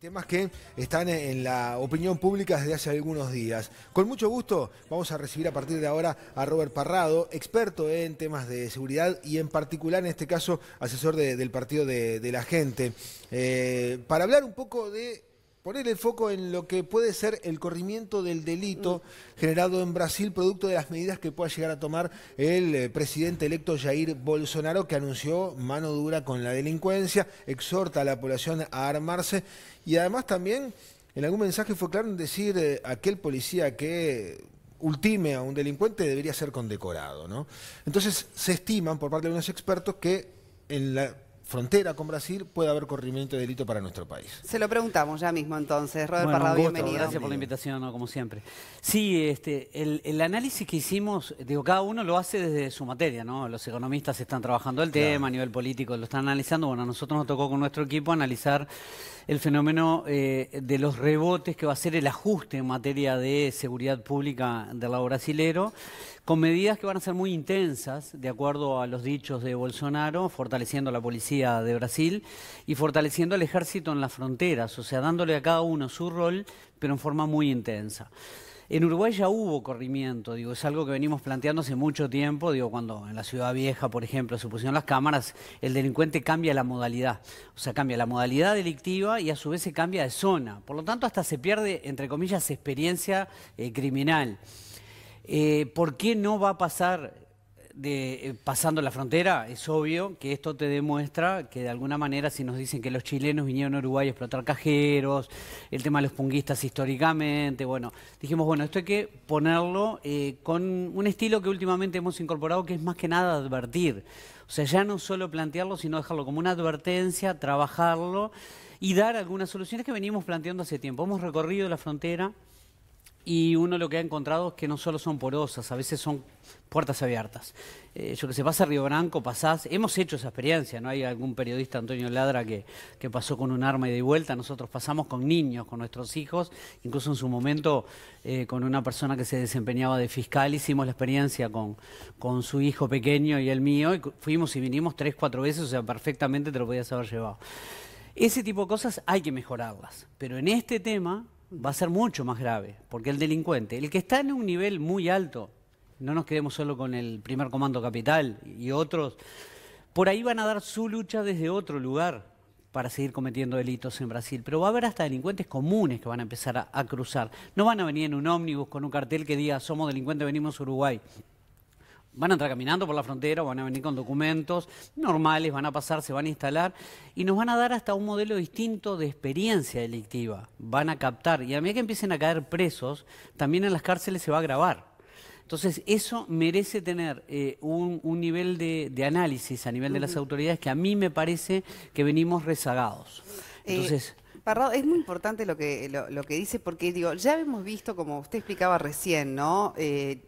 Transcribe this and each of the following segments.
temas que están en la opinión pública desde hace algunos días. Con mucho gusto vamos a recibir a partir de ahora a Robert Parrado, experto en temas de seguridad y en particular en este caso asesor del Partido de, la Gente, eh, para hablar un poco de poner el foco en lo que puede ser el corrimiento del delito mm. generado en Brasil producto de las medidas que pueda llegar a tomar el eh, presidente electo Jair Bolsonaro, que anunció mano dura con la delincuencia, exhorta a la población a armarse y además también en algún mensaje fue claro en decir eh, aquel policía que ultime a un delincuente debería ser condecorado, ¿no? Entonces se estiman por parte de unos expertos que en la frontera con Brasil puede haber corrimiento de delito para nuestro país. Se lo preguntamos ya mismo entonces. Robert Parrado, bienvenido. Gracias por la invitación, como siempre. Sí, este, el, análisis que hicimos, digo, cada uno lo hace desde su materia, ¿no? Los economistas están trabajando el tema, a nivel político lo están analizando. Bueno, a nosotros nos tocó con nuestro equipo analizar el fenómeno eh, de los rebotes que va a ser el ajuste en materia de seguridad pública del lado brasilero con medidas que van a ser muy intensas, de acuerdo a los dichos de Bolsonaro, fortaleciendo la policía de Brasil y fortaleciendo al ejército en las fronteras, o sea, dándole a cada uno su rol, pero en forma muy intensa. En Uruguay ya hubo corrimiento, digo, es algo que venimos planteando hace mucho tiempo, digo, cuando en la Ciudad Vieja, por ejemplo, se pusieron las cámaras, el delincuente cambia la modalidad, o sea, cambia la modalidad delictiva y a su vez se cambia de zona, por lo tanto hasta se pierde, entre comillas, experiencia eh, criminal. Eh, ¿Por qué no va a pasar de, eh, pasando la frontera? Es obvio que esto te demuestra que de alguna manera si nos dicen que los chilenos vinieron a Uruguay a explotar cajeros, el tema de los punguistas históricamente, bueno, dijimos, bueno, esto hay que ponerlo eh, con un estilo que últimamente hemos incorporado que es más que nada advertir. O sea, ya no solo plantearlo, sino dejarlo como una advertencia, trabajarlo y dar algunas soluciones que venimos planteando hace tiempo. Hemos recorrido la frontera y uno lo que ha encontrado es que no solo son porosas, a veces son puertas abiertas. Eh, yo que sé, pasa Río Branco, pasás, hemos hecho esa experiencia, ¿no? Hay algún periodista, Antonio Ladra, que, pasó con un arma y de vuelta, nosotros pasamos con niños, con nuestros hijos, incluso en su momento eh, con una persona que se desempeñaba de fiscal, hicimos la experiencia con, con su hijo pequeño y el mío, y fuimos y vinimos tres, cuatro veces, o sea, perfectamente te lo podías haber llevado. Ese tipo de cosas hay que mejorarlas, pero en este tema va a ser mucho más grave, porque el delincuente, el que está en un nivel muy alto, no nos quedemos solo con el primer comando capital y otros, por ahí van a dar su lucha desde otro lugar para seguir cometiendo delitos en Brasil, pero va a haber hasta delincuentes comunes que van a empezar a, cruzar. No van a venir en un ómnibus con un cartel que diga somos delincuentes, venimos a Uruguay van a entrar caminando por la frontera, van a venir con documentos normales, van a pasar, se van a instalar y nos van a dar hasta un modelo distinto de experiencia delictiva. Van a captar y a medida que empiecen a caer presos, también en las cárceles se va a grabar. Entonces, eso merece tener eh, un, nivel de, análisis a nivel de las autoridades que a mí me parece que venimos rezagados. Eh, Entonces es muy importante lo que, lo, que dice, porque digo, ya hemos visto, como usted explicaba recién, ¿no? Eh,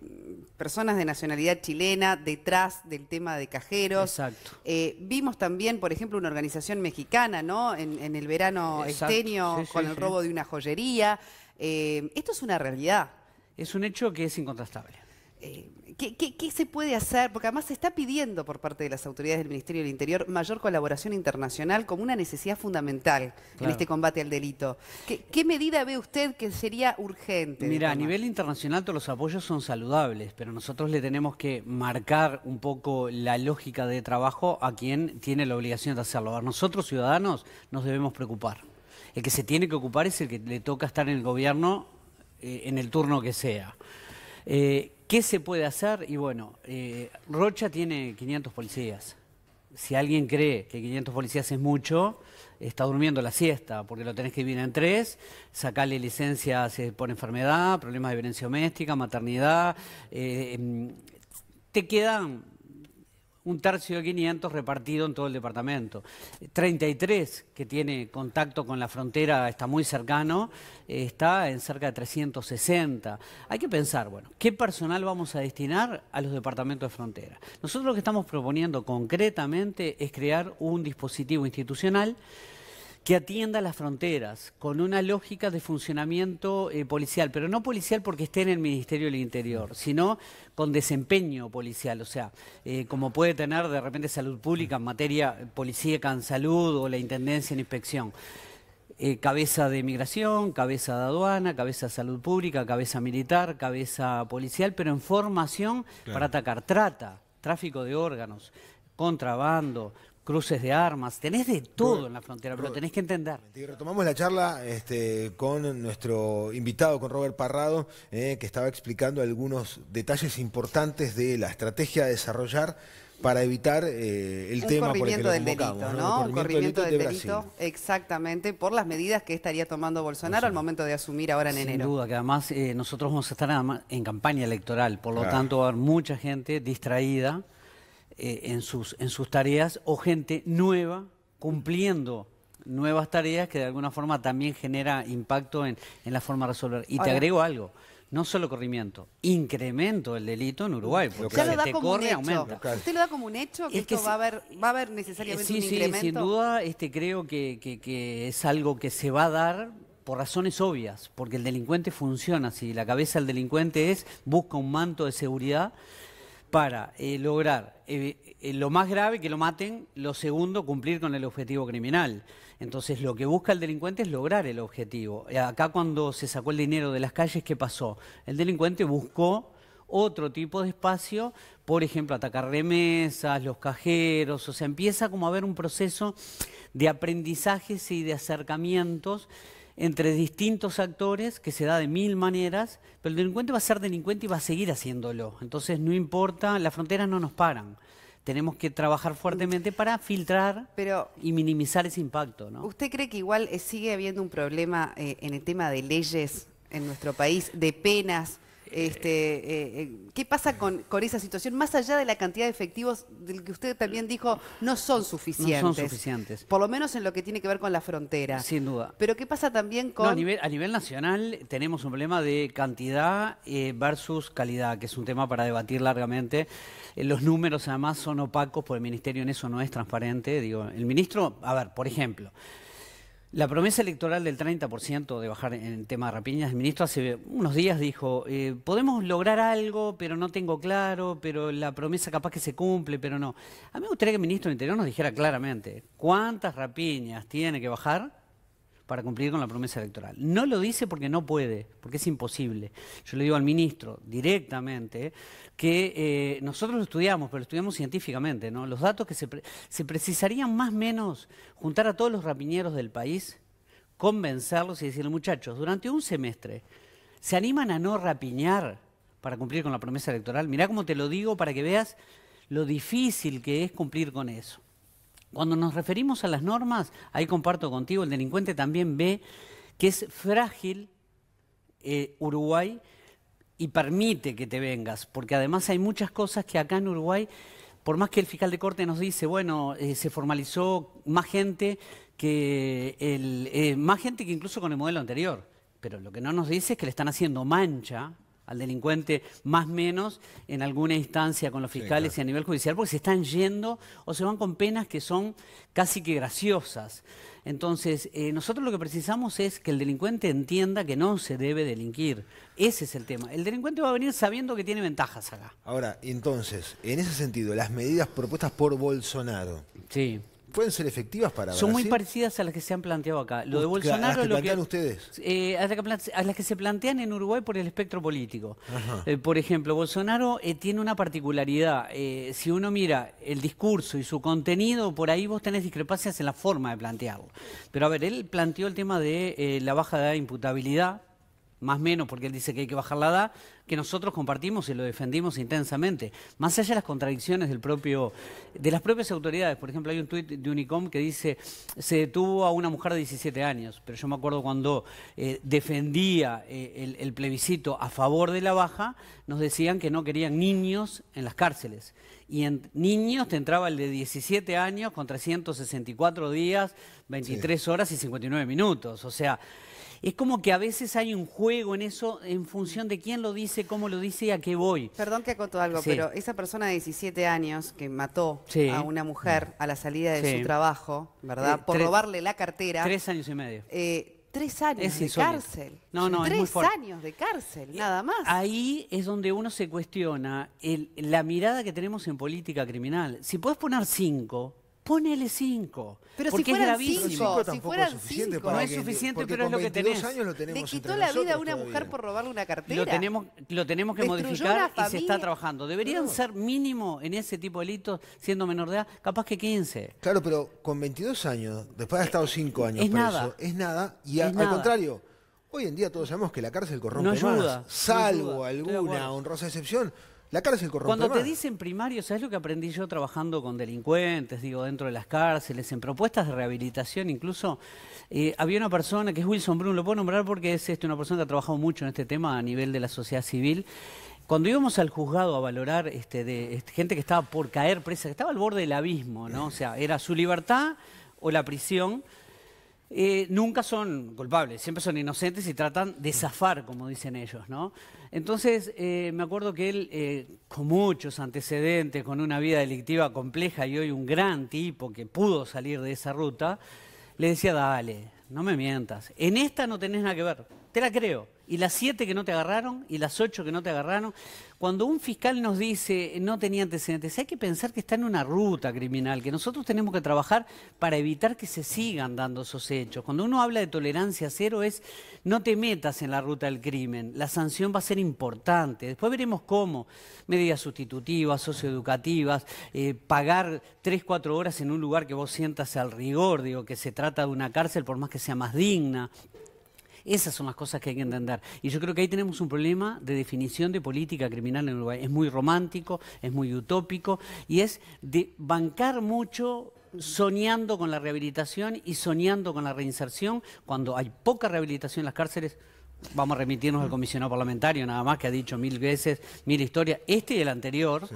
personas de nacionalidad chilena detrás del tema de cajeros. Eh, vimos también, por ejemplo, una organización mexicana, ¿no? En, el verano esteño, con el robo de una joyería. Eh, esto es una realidad. Es un hecho que es incontrastable. Eh, ¿qué, se puede hacer? Porque además se está pidiendo por parte de las autoridades del Ministerio del Interior mayor colaboración internacional como una necesidad fundamental en este combate al delito. ¿Qué, medida ve usted que sería urgente? Mira, a nivel internacional todos los apoyos son saludables, pero nosotros le tenemos que marcar un poco la lógica de trabajo a quien tiene la obligación de hacerlo. A nosotros, ciudadanos, nos debemos preocupar. El que se tiene que ocupar es el que le toca estar en el gobierno eh, en el turno que sea. Eh, ¿Qué se puede hacer? Y bueno, eh, Rocha tiene 500 policías. Si alguien cree que 500 policías es mucho, está durmiendo la siesta, porque lo tenés que vivir en tres, sacarle licencias por enfermedad, problemas de violencia doméstica, maternidad. Eh, mm, te quedan un tercio de 500 repartido en todo el departamento. 33 que tiene contacto con la frontera, está muy cercano, eh, está en cerca de 360. Hay que pensar, bueno, ¿qué personal vamos a destinar a los departamentos de frontera? Nosotros lo que estamos proponiendo concretamente es crear un dispositivo institucional que atienda las fronteras con una lógica de funcionamiento eh, policial, pero no policial porque esté en el Ministerio del Interior, sino con desempeño policial, o sea, eh, como puede tener de repente salud pública en materia eh, policíaca en salud o la Intendencia en inspección. cabeza de migración, cabeza de aduana, cabeza de salud pública, cabeza militar, cabeza policial, pero en formación para atacar trata, tráfico de órganos, contrabando, cruces de armas, tenés de todo en la frontera, pero tenés que entender. retomamos la charla este, con nuestro invitado, con Robert Parrado, eh, que estaba explicando algunos detalles importantes de la estrategia a desarrollar para evitar eh, el, tema por el que lo del ¿no? El corrimiento, del, delito, exactamente, por las medidas que estaría tomando Bolsonaro al momento de asumir ahora en enero. Sin duda, que además eh, nosotros vamos a estar en campaña electoral, por lo tanto va a haber mucha gente distraída. Eh, en, sus, en sus tareas o gente nueva cumpliendo nuevas tareas que de alguna forma también genera impacto en, la forma de resolver. Y te agrego algo, no solo corrimiento, incremento del delito en Uruguay, porque Usted lo da corre, aumenta. ¿Usted lo da como un hecho que, esto va, a haber, va a haber necesariamente sí, un sí, sin duda este, creo que, es algo que se va a dar por razones obvias, porque el delincuente funciona si La cabeza del delincuente es busca un manto de seguridad para eh, lograr eh, eh, lo más grave que lo maten, lo segundo, cumplir con el objetivo criminal. Entonces, lo que busca el delincuente es lograr el objetivo. Acá cuando se sacó el dinero de las calles, ¿qué pasó? El delincuente buscó otro tipo de espacio, por ejemplo, atacar remesas, los cajeros, o sea, empieza como a haber un proceso de aprendizajes y de acercamientos entre distintos actores que se da de mil maneras, pero el delincuente va a ser delincuente y va a seguir haciéndolo. Entonces no importa, las fronteras no nos paran. Tenemos que trabajar fuertemente para filtrar y minimizar ese impacto. ¿no? ¿Usted cree que igual eh, sigue habiendo un problema eh, en el tema de leyes en nuestro país, de penas? Este, eh, eh, ¿Qué pasa con, esa situación? Más allá de la cantidad de efectivos del que usted también dijo, no son suficientes. No son suficientes. Por lo menos en lo que tiene que ver con la frontera. Sin duda. Pero ¿qué pasa también con...? a, nivel, nacional tenemos un problema de cantidad eh, versus calidad, que es un tema para debatir largamente. los números además son opacos, Por el Ministerio en eso no es transparente. Digo, el ministro, a ver, por ejemplo... La promesa electoral del 30% de bajar en tema de rapiñas, el ministro hace unos días dijo, eh, podemos lograr algo, pero no tengo claro, pero la promesa capaz que se cumple, pero no. A mí me gustaría que el ministro del Interior nos dijera claramente cuántas rapiñas tiene que bajar para cumplir con la promesa electoral. No lo dice porque no puede, porque es imposible. Yo le digo al ministro directamente que eh, nosotros lo estudiamos, pero estudiamos científicamente, ¿no? Los datos que se, se precisarían más o menos juntar a todos los rapiñeros del país, convencerlos y decirle, muchachos, durante un semestre, ¿se animan a no rapiñar para cumplir con la promesa electoral? Mirá cómo te lo digo para que veas lo difícil que es cumplir con eso. Cuando nos referimos a las normas, ahí comparto contigo, el delincuente también ve que es frágil eh, Uruguay y permite que te vengas, porque además hay muchas cosas que acá en Uruguay, por más que el fiscal de corte nos dice, bueno, eh, se formalizó más gente que el, eh, más gente que incluso con el modelo anterior, pero lo que no nos dice es que le están haciendo mancha al delincuente más menos en alguna instancia con los fiscales y a nivel judicial, porque se están yendo o se van con penas que son casi que graciosas. Entonces, eh, nosotros lo que precisamos es que el delincuente entienda que no se debe delinquir. Ese es el tema. El delincuente va a venir sabiendo que tiene ventajas acá. Ahora, entonces, en ese sentido, las medidas propuestas por Bolsonaro. Sí pueden ser efectivas para Son muy parecidas a las que se han planteado acá. Lo de Bolsonaro... A que lo plantean ustedes. Eh, a, las que, se plantean en Uruguay por el espectro político. Eh, por ejemplo, Bolsonaro eh, tiene una particularidad. Eh, si uno mira el discurso y su contenido, por ahí vos tenés discrepancias en la forma de plantearlo. Pero a ver, él planteó el tema de la baja de imputabilidad, más menos porque él dice que hay que bajar la edad, que nosotros compartimos y lo defendimos intensamente, más allá de las contradicciones del propio, de las propias autoridades. Por ejemplo, hay un tuit de Unicom que dice, se detuvo a una mujer de 17 años, pero yo me acuerdo cuando eh, defendía eh, el, plebiscito a favor de la baja, nos decían que no querían niños en las cárceles y en niños te entraba el de 17 años con 364 días, 23 horas y 59 minutos. O sea, es como que a veces hay un juego en eso en función de quién lo dice, cómo lo dice y a qué voy. Perdón que acoto algo, pero esa persona de 17 años que mató a una mujer a la salida de su trabajo, ¿verdad? Eh, Por robarle la cartera. Tres años y medio. Eh, tres años de cárcel. No, no, tres años de cárcel, nada más. Ahí es donde uno se cuestiona la mirada que tenemos en política criminal. Si puedes poner cinco, Ponele cinco. Pero si fueran es cinco, si fueran es suficiente no es suficiente, pero es lo que tenés. tenemos Le quitó la vida a una mujer por robarle una cartera. Lo tenemos, lo tenemos que modificar y se está trabajando. Deberían ser mínimo en ese tipo de delitos, siendo menor de edad, capaz que 15. Claro, pero con 22 años, después de estado 5 años es nada. es nada. Y al contrario, hoy en día todos sabemos que la cárcel corrompe no ayuda, más. Salvo alguna honrosa excepción la cárcel Cuando te dicen primario, ¿sabes lo que aprendí yo trabajando con delincuentes, digo, dentro de las cárceles, en propuestas de rehabilitación incluso? Eh, había una persona que es Wilson Brun, lo puedo nombrar porque es este, una persona que ha trabajado mucho en este tema a nivel de la sociedad civil. Cuando íbamos al juzgado a valorar este, de, este, gente que estaba por caer presa, que estaba al borde del abismo, ¿no? O sea, era su libertad o la prisión. Eh, nunca son culpables, siempre son inocentes y tratan de zafar, como dicen ellos, ¿no? Entonces, eh, me acuerdo que él, eh, con muchos antecedentes, con una vida delictiva compleja y hoy un gran tipo que pudo salir de esa ruta, le decía, dale, no me mientas, en esta no tenés nada que ver te la creo. Y las siete que no te agarraron, y las ocho que no te agarraron. Cuando un fiscal nos dice no tenía antecedentes, hay que pensar que está en una ruta criminal, que nosotros tenemos que trabajar para evitar que se sigan dando esos hechos. Cuando uno habla de tolerancia cero es no te metas en la ruta del crimen, la sanción va a ser importante. Después veremos cómo, medidas sustitutivas, socioeducativas, eh, pagar tres, cuatro horas en un lugar que vos sientas al rigor, digo, que se trata de una cárcel por más que sea más digna. Esas son las cosas que hay que entender. Y yo creo que ahí tenemos un problema de definición de política criminal en Uruguay. Es muy romántico, es muy utópico y es de bancar mucho soñando con la rehabilitación y soñando con la reinserción cuando hay poca rehabilitación en las cárceles. Vamos a remitirnos al comisionado parlamentario, nada más que ha dicho mil veces, mil historias, este y el anterior.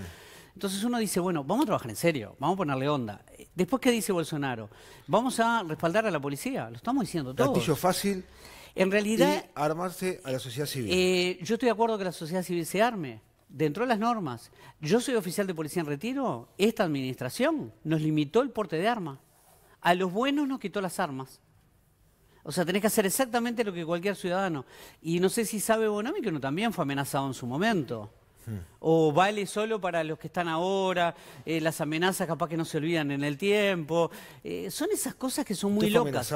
Entonces uno dice, bueno, vamos a trabajar en serio, vamos a ponerle onda. Después, ¿qué dice Bolsonaro? Vamos a respaldar a la policía, lo estamos diciendo todo. Gatillo fácil. En realidad... armarse a la sociedad civil. Eh, yo estoy de acuerdo que la sociedad civil se arme, dentro de las normas. Yo soy oficial de policía en retiro, esta administración nos limitó el porte de armas. A los buenos nos quitó las armas. O sea, tenés que hacer exactamente lo que cualquier ciudadano. Y no sé si sabe Bonami que uno también fue amenazado en su momento. O vale solo para los que están ahora, eh, las amenazas capaz que no se olvidan en el tiempo. Eh, son esas cosas que son muy locas.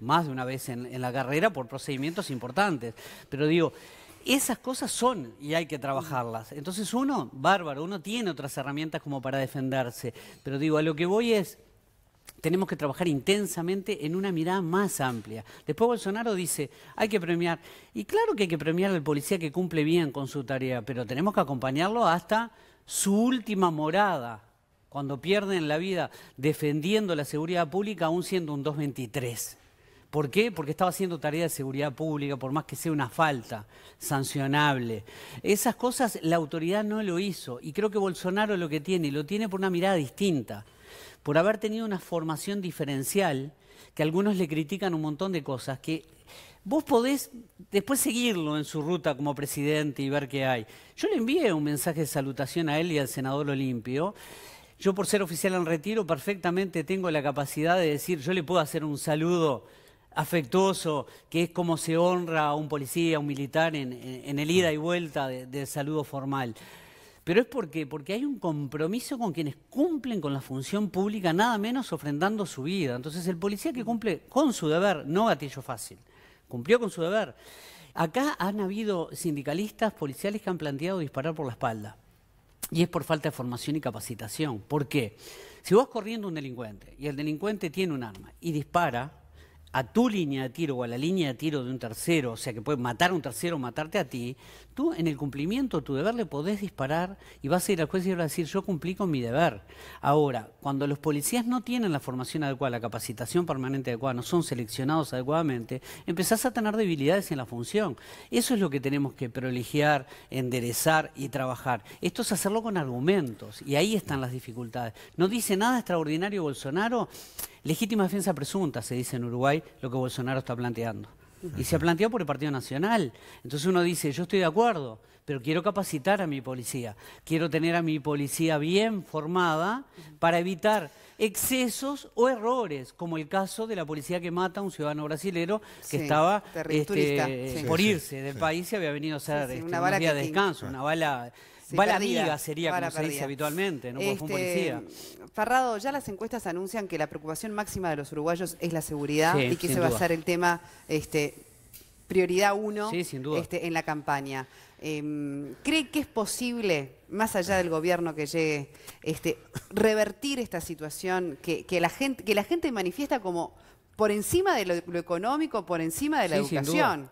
más de una vez en, en, la carrera por procedimientos importantes. Pero digo, esas cosas son y hay que trabajarlas. Entonces uno, bárbaro, uno tiene otras herramientas como para defenderse. Pero digo, a lo que voy es tenemos que trabajar intensamente en una mirada más amplia. Después Bolsonaro dice, hay que premiar. Y claro que hay que premiar al policía que cumple bien con su tarea, pero tenemos que acompañarlo hasta su última morada, cuando pierden la vida defendiendo la seguridad pública aún siendo un 223. ¿Por qué? Porque estaba haciendo tarea de seguridad pública, por más que sea una falta sancionable. Esas cosas la autoridad no lo hizo y creo que Bolsonaro lo que tiene, y lo tiene por una mirada distinta por haber tenido una formación diferencial, que algunos le critican un montón de cosas, que vos podés después seguirlo en su ruta como presidente y ver qué hay. Yo le envié un mensaje de salutación a él y al senador Olimpio. Yo por ser oficial en retiro perfectamente tengo la capacidad de decir, yo le puedo hacer un saludo afectuoso, que es como se honra a un policía, a un militar en, el ida y vuelta del de saludo formal. Pero es porque, porque hay un compromiso con quienes cumplen con la función pública, nada menos ofrendando su vida. Entonces el policía que cumple con su deber, no gatillo fácil, cumplió con su deber. Acá han habido sindicalistas policiales que han planteado disparar por la espalda. Y es por falta de formación y capacitación. ¿Por qué? Si vos corriendo un delincuente y el delincuente tiene un arma y dispara a tu línea de tiro o a la línea de tiro de un tercero, o sea que puede matar a un tercero o matarte a ti, en el cumplimiento de tu deber le podés disparar y vas a ir al juez y vas a decir, yo cumplí con mi deber. Ahora, cuando los policías no tienen la formación adecuada, la capacitación permanente adecuada, no son seleccionados adecuadamente, empezás a tener debilidades en la función. Eso es lo que tenemos que privilegiar, enderezar y trabajar. Esto es hacerlo con argumentos y ahí están las dificultades. No dice nada extraordinario Bolsonaro, legítima defensa presunta, se dice en Uruguay, lo que Bolsonaro está planteando. Y se ha planteado por el Partido Nacional. Entonces uno dice, yo estoy de acuerdo, pero quiero capacitar a mi policía. Quiero tener a mi policía bien formada para evitar excesos o errores, como el caso de la policía que mata a un ciudadano brasilero que estaba este, por irse del país y había venido a hacer este, una de descanso, una bala va la amiga, sería como se dice habitualmente, ¿no? fue un este, policía. Farrado, ya las encuestas anuncian que la preocupación máxima de los uruguayos es la seguridad y que ese va a ser el tema este, prioridad uno este, en la campaña. Em, ¿Cree que es posible, más allá del gobierno que llegue, este, revertir esta situación que, la gente, que la gente manifiesta como por encima de lo, lo económico, por encima de la educación?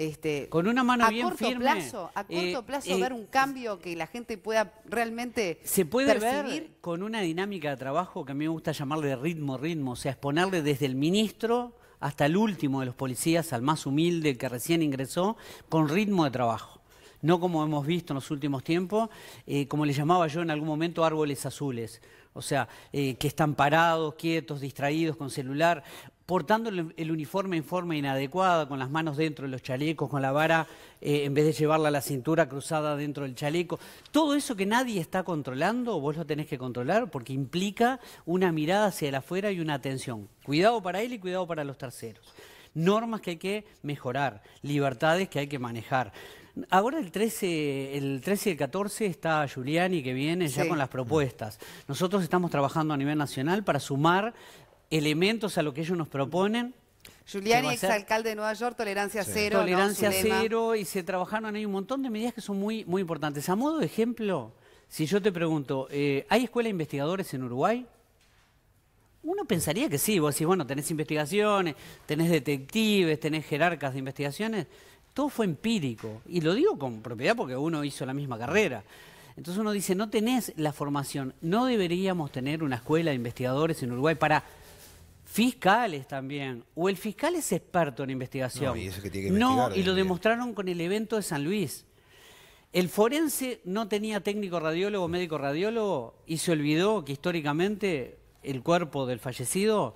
Este, con una mano bien corto firme, Plazo, a eh, corto plazo eh, ver un cambio que la gente pueda realmente Se puede ver con una dinámica de trabajo que a mí me gusta llamarle ritmo, ritmo, o sea, exponerle desde el ministro hasta el último de los policías, al más humilde, que recién ingresó, con ritmo de trabajo. No como hemos visto en los últimos tiempos, eh, como le llamaba yo en algún momento árboles azules. O sea, que están parados, quietos, distraídos con celular portando el, uniforme en forma inadecuada, con las manos dentro de los chalecos, con la vara eh, en vez de llevarla a la cintura cruzada dentro del chaleco. Todo eso que nadie está controlando, vos lo tenés que controlar porque implica una mirada hacia el afuera y una atención. Cuidado para él y cuidado para los terceros. Normas que hay que mejorar, libertades que hay que manejar. Ahora el 13, y el 14 está Giuliani que viene ya con las propuestas. Nosotros estamos trabajando a nivel nacional para sumar elementos a lo que ellos nos proponen. Giuliani, exalcalde de Nueva York, tolerancia cero. Tolerancia cero, y se trabajaron ahí un montón de medidas que son muy, muy importantes. A modo de ejemplo, si yo te pregunto, eh, ¿hay escuela de investigadores en Uruguay? Uno pensaría que sí, vos decís, bueno, tenés investigaciones, tenés detectives, tenés jerarcas de investigaciones. Todo fue empírico, y lo digo con propiedad porque uno hizo la misma carrera. Entonces uno dice, no tenés la formación, no deberíamos tener una escuela de investigadores en Uruguay para fiscales también. O el fiscal es experto en investigación. No, y, lo demostraron con el evento de San Luis. El forense no tenía técnico radiólogo, médico radiólogo, y se olvidó que históricamente el cuerpo del fallecido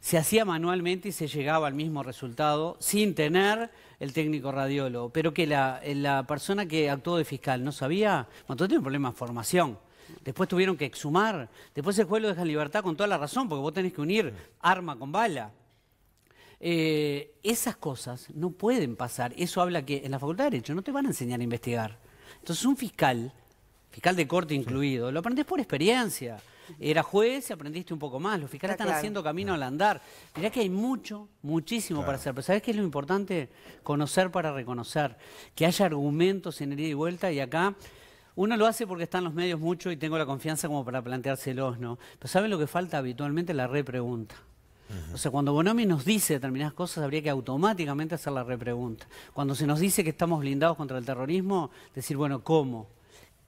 se hacía manualmente y se llegaba al mismo resultado sin tener el técnico radiólogo. Pero que la, la persona que actuó de fiscal no sabía, bueno, todo tiene un problema de formación después tuvieron que exhumar, después el juez lo deja en libertad con toda la razón, porque vos tenés que unir arma con bala. Eh, esas cosas no pueden pasar. Eso habla que en la Facultad de Derecho no te van a enseñar a investigar. Entonces un fiscal, fiscal de corte incluido, lo aprendés por experiencia. Era juez y aprendiste un poco más. Los fiscales están haciendo camino al andar. Mirá que hay mucho, muchísimo para hacer. Pero ¿sabés qué es lo importante? Conocer para reconocer. Que haya argumentos en herida y vuelta. Y acá uno lo hace porque está en los medios mucho y tengo la confianza como para planteárselos, ¿no? Pero ¿saben lo que falta habitualmente? La repregunta. O sea, cuando Bonomi nos dice determinadas cosas, habría que automáticamente hacer la repregunta. Cuando se nos dice que estamos blindados contra el terrorismo, decir, bueno, ¿cómo?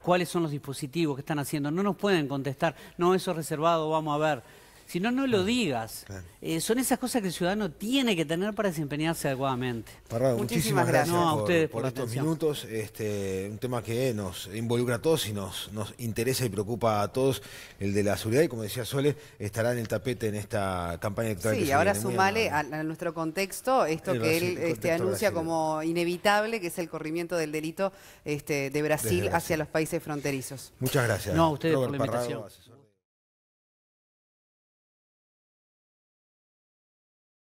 ¿Cuáles son los dispositivos que están haciendo? No nos pueden contestar, no, eso es reservado, vamos a ver. Si no, no lo ah, digas. Eh, son esas cosas que el ciudadano tiene que tener para desempeñarse adecuadamente. muchísimas, gracias, por, estos minutos. Este, un tema que nos involucra a todos y nos, nos interesa y preocupa a todos, el de la seguridad. Y como decía Sole, estará en el tapete en esta campaña electoral. Sí, ahora sumale a, nuestro contexto esto que él este, anuncia como inevitable, que es el corrimiento del delito este, de Brasil, hacia los países fronterizos. Muchas gracias. No, a ustedes por la invitación.